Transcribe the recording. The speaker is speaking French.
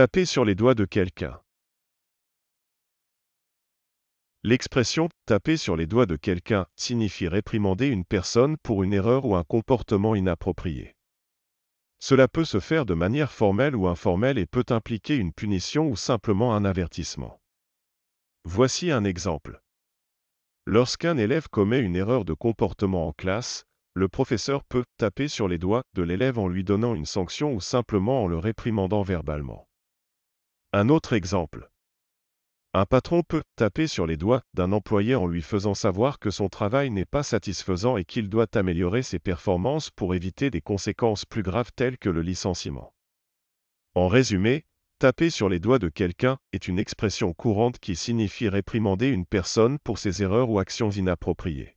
Taper sur les doigts de quelqu'un. L'expression taper sur les doigts de quelqu'un signifie réprimander une personne pour une erreur ou un comportement inapproprié. Cela peut se faire de manière formelle ou informelle et peut impliquer une punition ou simplement un avertissement. Voici un exemple. Lorsqu'un élève commet une erreur de comportement en classe, le professeur peut taper sur les doigts de l'élève en lui donnant une sanction ou simplement en le réprimandant verbalement. Un autre exemple. Un patron peut taper sur les doigts d'un employé en lui faisant savoir que son travail n'est pas satisfaisant et qu'il doit améliorer ses performances pour éviter des conséquences plus graves telles que le licenciement. En résumé, taper sur les doigts de quelqu'un est une expression courante qui signifie réprimander une personne pour ses erreurs ou actions inappropriées.